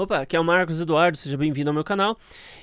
Opa, aqui é o Marcos Eduardo, seja bem-vindo ao meu canal.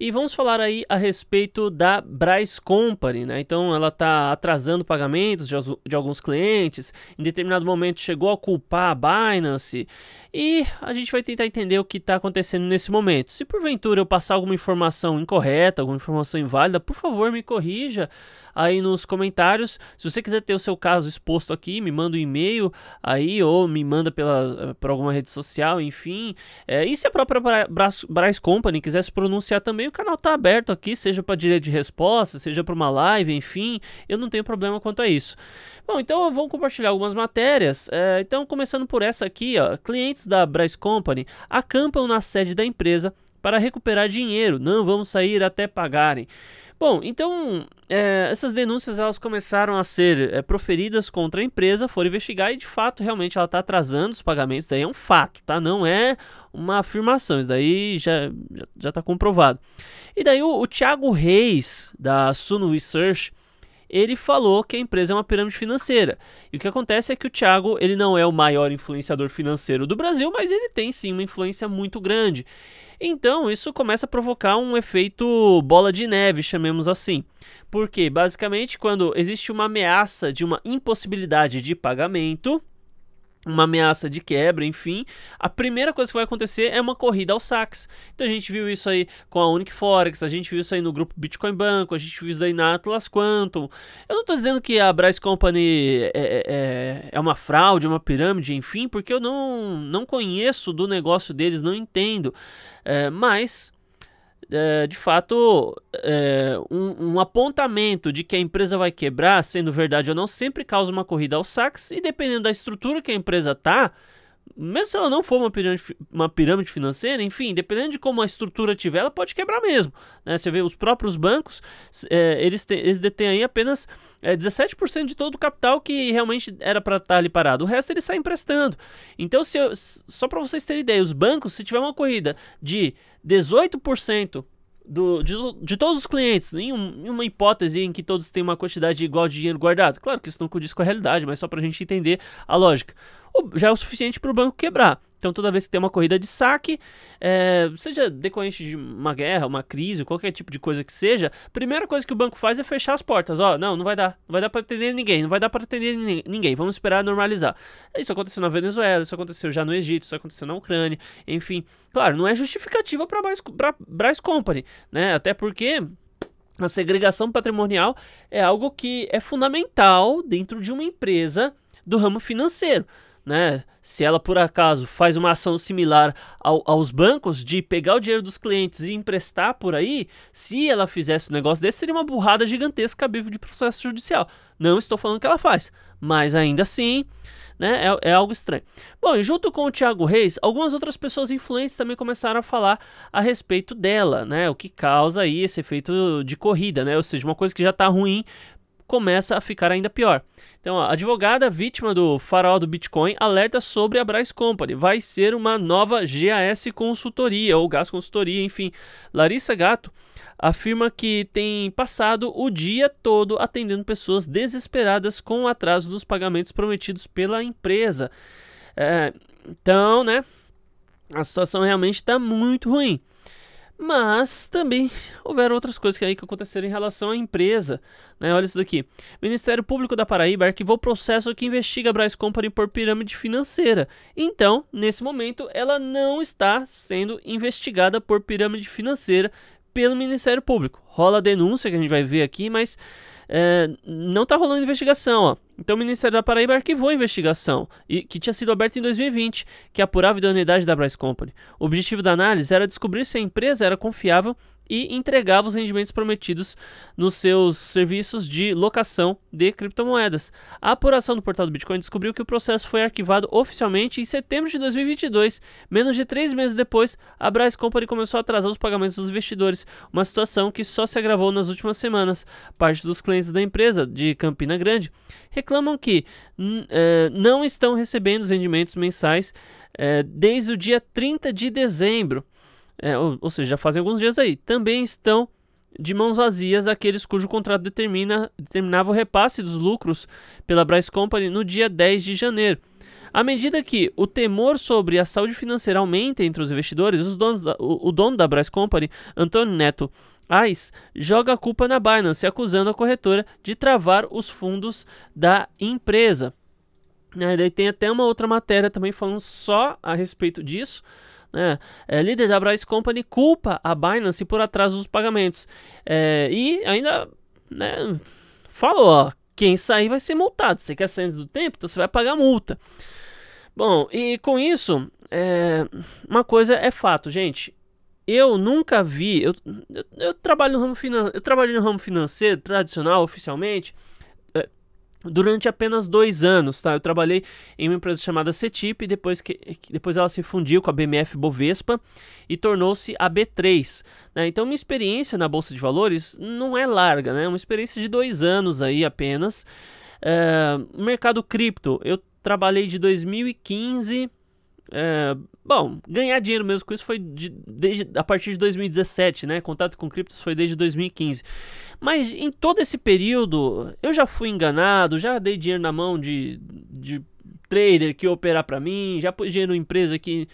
E vamos falar aí a respeito da Braz Company, né? Então ela está atrasando pagamentos de, de, alguns clientes, em determinado momento chegou a culpar a Binance. E a gente vai tentar entender o que está acontecendo nesse momento. Se porventura eu passar alguma informação incorreta, alguma informação inválida, por favor me corrija aí nos comentários. Se você quiser ter o seu caso exposto aqui, me manda um e-mail aí ou me manda pela, eh, por alguma rede social, enfim. É, e se a própria Braz Company quiser se pronunciar também, o canal está aberto aqui, seja para direito de resposta, seja para uma live, enfim. Eu não tenho problema quanto a isso. Bom, então vou compartilhar algumas matérias. É, então, começando por essa aqui, ó, clientes da Braz Company acampam na sede da empresa para recuperar dinheiro. Não vamos sair até pagarem. Bom, então é, essas denúncias elas começaram a ser é, proferidas contra a empresa, foram investigar e de fato realmente ela está atrasando os pagamentos. Daí é um fato, tá? Não é uma afirmação, isso daí já já está comprovado. E daí o, o Thiago Reis da Suno Research ele falou que a empresa é uma pirâmide financeira. E o que acontece é que o Thiago, ele não é o maior influenciador financeiro do Brasil, mas ele tem sim uma influência muito grande. Então, isso começa a provocar um efeito bola de neve, chamemos assim. Porque, basicamente, quando existe uma ameaça de uma impossibilidade de pagamento, uma ameaça de quebra, enfim, a primeira coisa que vai acontecer é uma corrida aos saques. Então a gente viu isso aí com a Unique Forex, a gente viu isso aí no grupo Bitcoin Banco, a gente viu isso aí na Atlas Quantum. Eu não estou dizendo que a Bryce Company é, é, é, é uma fraude, é uma pirâmide, enfim, porque eu não, não conheço do negócio deles, não entendo. É, mas é, de fato, é, um, um, apontamento de que a empresa vai quebrar, sendo verdade ou não, sempre causa uma corrida aos saques e dependendo da estrutura que a empresa tá, mesmo se ela não for uma pirâmide, uma pirâmide financeira, enfim, dependendo de como a estrutura tiver, ela pode quebrar mesmo. Né? Você vê os próprios bancos, é, eles, te, eles detêm aí apenas é, 17% de todo o capital que realmente era para estar tá ali parado. O resto eles saem emprestando. Então, se eu, só para vocês terem ideia, os bancos, se tiver uma corrida de 18% do, de, de, todos os clientes, em, um, em, uma hipótese em que todos têm uma quantidade igual de dinheiro guardado. Claro que isso não condiz com a realidade, mas só para a gente entender a lógica. O, já é o suficiente para o banco quebrar. Então, toda vez que tem uma corrida de saque, é, seja decorrente de uma guerra, uma crise, qualquer tipo de coisa que seja, a primeira coisa que o banco faz é fechar as portas. Ó, oh, não, não vai dar. Não vai dar para atender ninguém. Não vai dar para atender ninguém. Vamos esperar normalizar. Isso aconteceu na Venezuela, isso aconteceu já no Egito, isso aconteceu na Ucrânia. Enfim, claro, não é justificativa para a Braz Company, né? Até porque a segregação patrimonial é algo que é fundamental dentro de uma empresa do ramo financeiro né, se ela por acaso faz uma ação similar ao, aos bancos de pegar o dinheiro dos clientes e emprestar por aí, se ela fizesse um negócio desse, seria uma burrada gigantesca cabível de processo judicial. Não estou falando que ela faz, mas ainda assim, né, é, é algo estranho. Bom, e junto com o Thiago Reis, algumas outras pessoas influentes também começaram a falar a respeito dela, né, o que causa aí esse efeito de corrida, né, ou seja, uma coisa que já está ruim começa a ficar ainda pior. Então, a advogada vítima do farol do Bitcoin alerta sobre a Bryce Company. Vai ser uma nova GAS consultoria ou gás consultoria, enfim. Larissa Gato afirma que tem passado o dia todo atendendo pessoas desesperadas com o atraso dos pagamentos prometidos pela empresa. É, então, né? A situação realmente está muito ruim. Mas também houveram outras coisas que aí que aconteceram em relação à empresa. Né? Olha isso daqui. Ministério Público da Paraíba arquivou processo que investiga a Bryce Company por pirâmide financeira. Então, nesse momento, ela não está sendo investigada por pirâmide financeira pelo Ministério Público. Rola a denúncia que a gente vai ver aqui, mas é, não está rolando investigação, ó. Então o Ministério da Paraíba arquivou a investigação, e, que tinha sido aberta em 2020, que apurava a idoneidade da Brás Company. O objetivo da análise era descobrir se a empresa era confiável e entregava os rendimentos prometidos nos seus serviços de locação de criptomoedas. A apuração do portal do Bitcoin descobriu que o processo foi arquivado oficialmente em setembro de 2022. Menos de três meses depois, a Bryce Company começou a atrasar os pagamentos dos investidores, uma situação que só se agravou nas últimas semanas. Parte dos clientes da empresa de Campina Grande reclamam que eh, não estão recebendo os rendimentos mensais eh, desde o dia 30 de dezembro é, ou, ou seja, já fazem alguns dias aí, também estão de mãos vazias aqueles cujo contrato determina, determinava o repasse dos lucros pela Bryce Company no dia 10 de janeiro. À medida que o temor sobre a saúde financeira aumenta entre os investidores, os donos da, o, o, dono da Bryce Company, Antônio Neto Ais, joga a culpa na Binance, acusando a corretora de travar os fundos da empresa. Aí né, daí tem até uma outra matéria também falando só a respeito disso. Né? É, líder da Bryce Company culpa a Binance por atraso dos pagamentos. É, e ainda né, falou: ó, quem sair vai ser multado. Você quer sair antes do tempo? Então você vai pagar multa. Bom, e com isso, é, uma coisa é fato, gente. Eu nunca vi. Eu, eu, eu trabalho no ramo finan, eu trabalho no ramo financeiro tradicional, oficialmente. Durante apenas dois anos, tá? Eu trabalhei em uma empresa chamada CETIP, depois, que, depois ela se fundiu com a BMF Bovespa e tornou-se a B3. Né? Então, minha experiência na Bolsa de Valores não é larga, né? É uma experiência de dois anos aí apenas. Uh, mercado cripto, eu trabalhei de 2015 é, bom, ganhar dinheiro mesmo com isso foi de, desde a partir de 2017, né? Contato com criptos foi desde 2015. Mas em todo esse período, eu já fui enganado, já dei dinheiro na mão de, de trader que operar para mim, já pus dinheiro em empresa que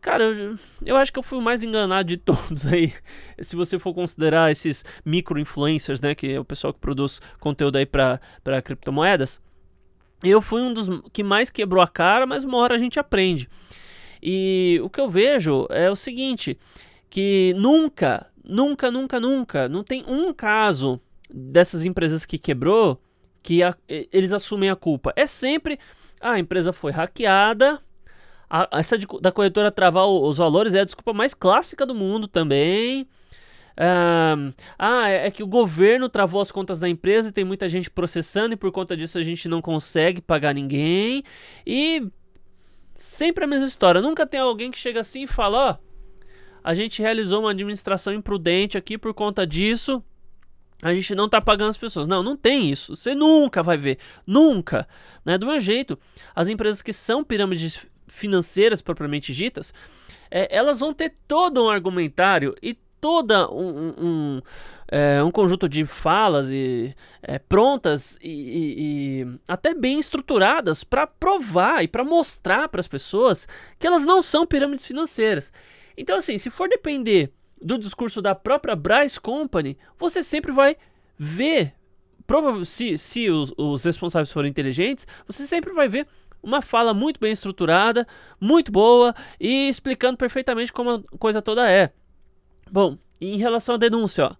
Cara, eu, eu, acho que eu fui o mais enganado de todos aí. Se você for considerar esses micro-influencers, né? Que é o pessoal que produz conteúdo aí para criptomoedas. Eu fui um dos que mais quebrou a cara, mas uma hora a gente aprende. E o que eu vejo é o seguinte, que nunca, nunca, nunca, nunca, não tem um caso dessas empresas que quebrou que a, eles assumem a culpa. É sempre ah, a empresa foi hackeada, a, essa de, da corretora travar o, os valores é a desculpa mais clássica do mundo também. Ah, ah é, é que o governo travou as contas da empresa e tem muita gente processando, e por conta disso a gente não consegue pagar ninguém. E Sempre a mesma história. Nunca tem alguém que chega assim e fala: ó, a gente realizou uma administração imprudente aqui por conta disso. A gente não tá pagando as pessoas. Não, não tem isso. Você nunca vai ver. Nunca. Né? Do meu jeito, as empresas que são pirâmides financeiras propriamente ditas, é, elas vão ter todo um argumentário e toda um, um é, um conjunto de falas e é, prontas e, e, e, até bem estruturadas para provar e para mostrar para as pessoas que elas não são pirâmides financeiras. Então, assim, se for depender do discurso da própria Bryce Company, você sempre vai ver, se, se os, os responsáveis forem inteligentes, você sempre vai ver uma fala muito bem estruturada, muito boa e explicando perfeitamente como a coisa toda é. Bom, em relação à denúncia, ó.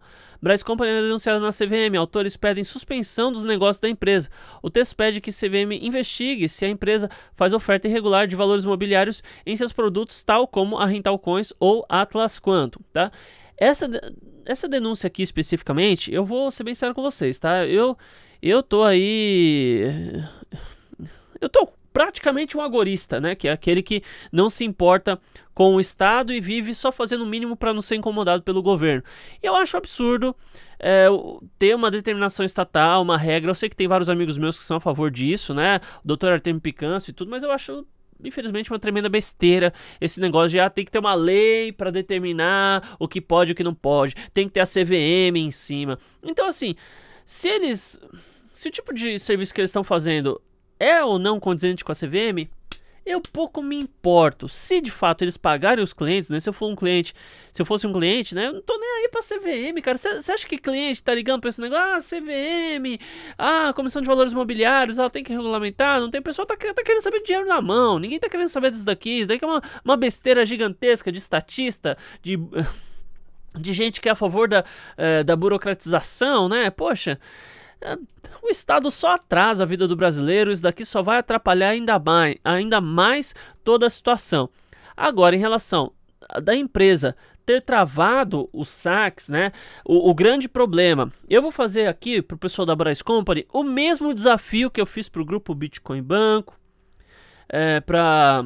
Companhia é denunciada na CVM. Autores pedem suspensão dos negócios da empresa. O texto pede que a CVM investigue se a empresa faz oferta irregular de valores imobiliários em seus produtos, tal como a Rental Coins ou Atlas Quanto, tá? Essa, essa denúncia aqui especificamente, eu vou ser bem sério com vocês, tá? Eu, eu tô aí. Eu tô praticamente um agorista, né? Que é aquele que não se importa com o Estado e vive só fazendo o mínimo para não ser incomodado pelo governo. E eu acho absurdo é, ter uma determinação estatal, uma regra. Eu sei que tem vários amigos meus que são a favor disso, né? O doutor Artemio Picanso e tudo, mas eu acho infelizmente, uma tremenda besteira esse negócio de ah, tem que ter uma lei para determinar o que pode e o que não pode, tem que ter a CVM em cima. Então, assim, se eles. Se o tipo de serviço que eles estão fazendo é ou não condizente com a CVM, eu pouco me importo. Se de fato eles pagarem os clientes, né? Se eu for um cliente, se eu fosse um cliente, né? Eu não tô nem aí pra CVM, cara. Você acha que cliente tá ligando pra esse negócio? Ah, CVM, ah, Comissão de Valores Imobiliários, ela ah, tem que regulamentar, não tem. pessoa pessoal tá, tá querendo saber dinheiro na mão. Ninguém tá querendo saber disso daqui. Isso daqui é uma, uma besteira gigantesca de estatista, de. de gente que é a favor da, eh, da burocratização, né? Poxa, o Estado só atrasa a vida do brasileiro, isso daqui só vai atrapalhar ainda mais, ainda mais toda a situação. Agora, em relação da empresa ter travado os saques, né? O, o grande problema. Eu vou fazer aqui para o pessoal da Bryce Company o mesmo desafio que eu fiz para o grupo Bitcoin Banco, é, eh, para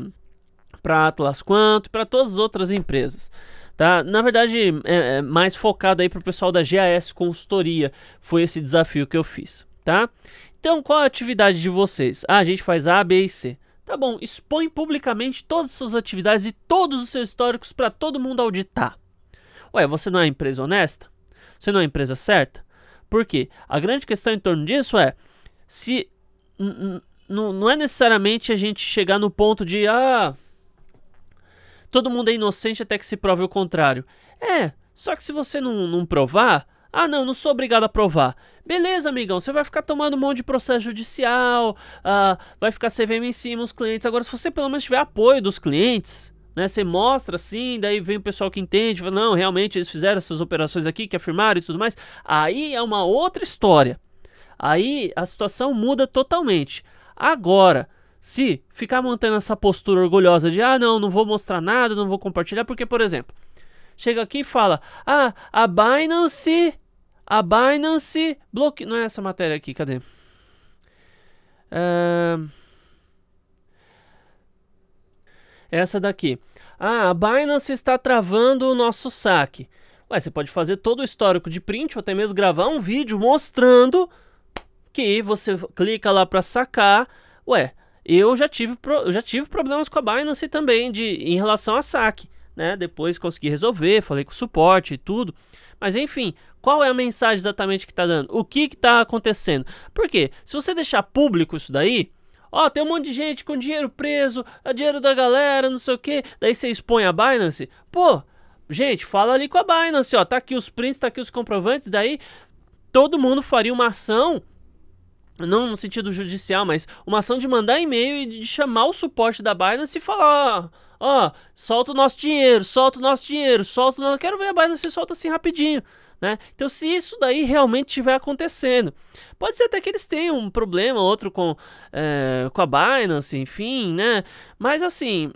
para Atlas Quanto, para todas as outras empresas. Tá? Na verdade, é, é mais focado aí para o pessoal da GAS Consultoria. Foi esse desafio que eu fiz. Tá? Então, qual a atividade de vocês? Ah, a gente faz A, B e C. Tá bom, expõe publicamente todas as suas atividades e todos os seus históricos para todo mundo auditar. Ué, você não é empresa honesta? Você não é empresa certa? Por quê? A grande questão em torno disso é se não é necessariamente a gente chegar no ponto de ah, todo mundo é inocente até que se prove o contrário. É, só que se você não, não provar, ah, não, não sou obrigado a provar. Beleza, amigão, você vai ficar tomando um monte de processo judicial, ah, vai ficar CVM em cima os clientes. Agora, se você pelo menos tiver apoio dos clientes, né, você mostra assim, daí vem o pessoal que entende, fala, não, realmente eles fizeram essas operações aqui, que afirmaram e tudo mais. Aí é uma outra história. Aí a situação muda totalmente. Agora, se ficar mantendo essa postura orgulhosa de ah, não, não vou mostrar nada, não vou compartilhar, porque, por exemplo, chega aqui e fala: "Ah, a Binance, a Binance bloqueou, não é essa matéria aqui, cadê? É, essa daqui. Ah, a Binance está travando o nosso saque. Ué, você pode fazer todo o histórico de print ou até mesmo gravar um vídeo mostrando que você clica lá para sacar. Ué, eu já tive, eu já tive problemas com a Binance também de, em relação a saque. Né? Depois consegui resolver, falei com o suporte e tudo. Mas enfim, qual é a mensagem exatamente que está dando? O que está acontecendo? Porque se você deixar público isso daí, ó, tem um monte de gente com dinheiro preso, é dinheiro da galera, não sei o que, daí você expõe a Binance, pô, gente, fala ali com a Binance, ó, tá aqui os prints, tá aqui os comprovantes, daí todo mundo faria uma ação não no sentido judicial, mas uma ação de mandar e-mail e de chamar o suporte da Binance e falar, ó, oh, solta o nosso dinheiro, solta o nosso dinheiro, solta o nosso... Quero ver a Binance solta assim rapidinho. Né? Então, se isso daí realmente estiver acontecendo, pode ser até que eles tenham um problema ou outro com, é, com a Binance, enfim, né? Mas assim,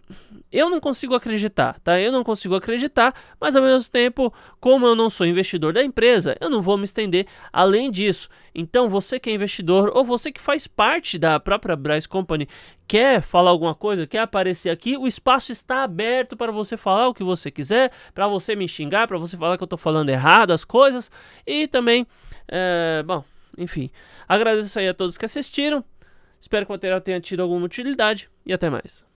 eu não consigo acreditar, tá? Eu não consigo acreditar, mas ao mesmo tempo, como eu não sou investidor da empresa, eu não vou me estender além disso. Então, você que é investidor ou você que faz parte da própria Bryce Company quer falar alguma coisa, quer aparecer aqui, o espaço está aberto para você falar o que você quiser, para você me xingar, para você falar que eu estou falando errado, as coisas. E também, é, bom, enfim. Agradeço aí a todos que assistiram. Espero que o material tenha tido alguma utilidade e até mais.